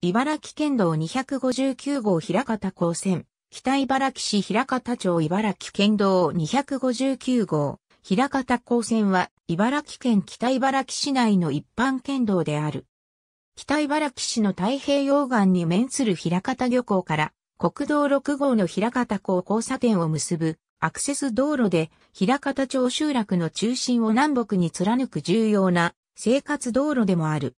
茨城県道259号平方高線、北茨城市平方町茨城県道259号、平方高線は、茨城県北茨城市内の一般県道である。北茨城市の太平洋岸に面する平方漁港から、国道6号の平方港交差点を結ぶ、アクセス道路で、平方町集落の中心を南北に貫く重要な、生活道路でもある。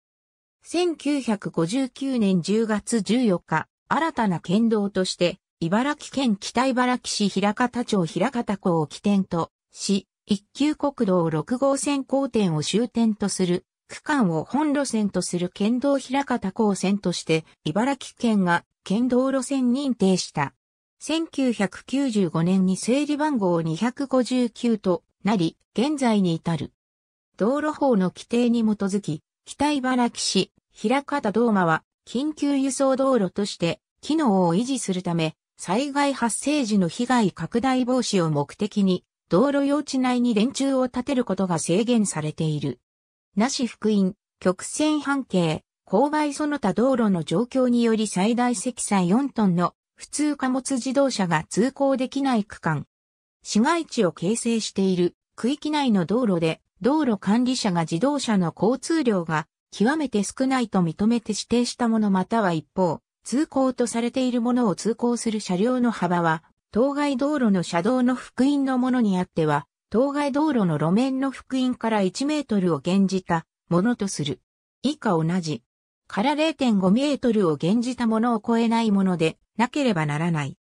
1959年10月14日、新たな県道として、茨城県北茨城市平方町平方港を起点とし、一級国道6号線交点を終点とする区間を本路線とする県道平方港線として、茨城県が県道路線認定した。1995年に整理番号259となり、現在に至る。道路法の規定に基づき、北茨城市、平方道馬は、緊急輸送道路として、機能を維持するため、災害発生時の被害拡大防止を目的に、道路用地内に電柱を建てることが制限されている。なし福音、曲線半径、勾配その他道路の状況により最大積載4トンの普通貨物自動車が通行できない区間。市街地を形成している区域内の道路で道路管理者が自動車の交通量が極めて少ないと認めて指定したものまたは一方、通行とされているものを通行する車両の幅は、当該道路の車道の福音のものにあっては、当該道路の路面の福音から1メートルを減じたものとする。以下同じ。から0.5メートルを減じたものを超えないものでなければならない。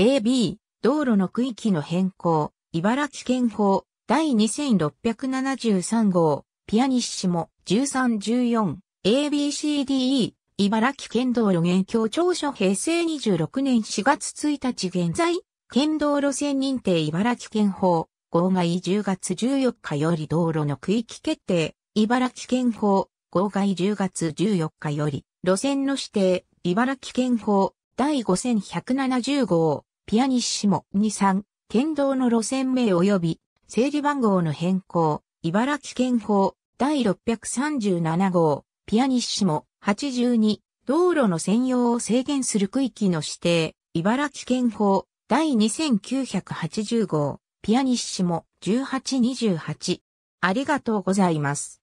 AB、道路の区域の変更、茨城県法、第2673号、ピアニッシモ、1314、ABCDE、茨城県道路現況調書平成26年4月1日現在、県道路線認定茨城県法、号外10月14日より道路の区域決定、茨城県法、号外10月14日より、路線の指定、茨城県法、第5170号、ピアニッシモ23、県道の路線名及び整理番号の変更、茨城県法、第637号、ピアニッシモ、82、道路の専用を制限する区域の指定、茨城県法、第2980号、ピアニッシモ、1828。ありがとうございます。